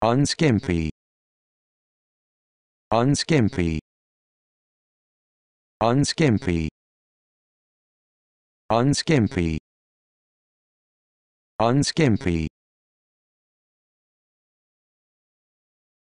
unskimpy unskimpy unskimpy unskimpy unskimpy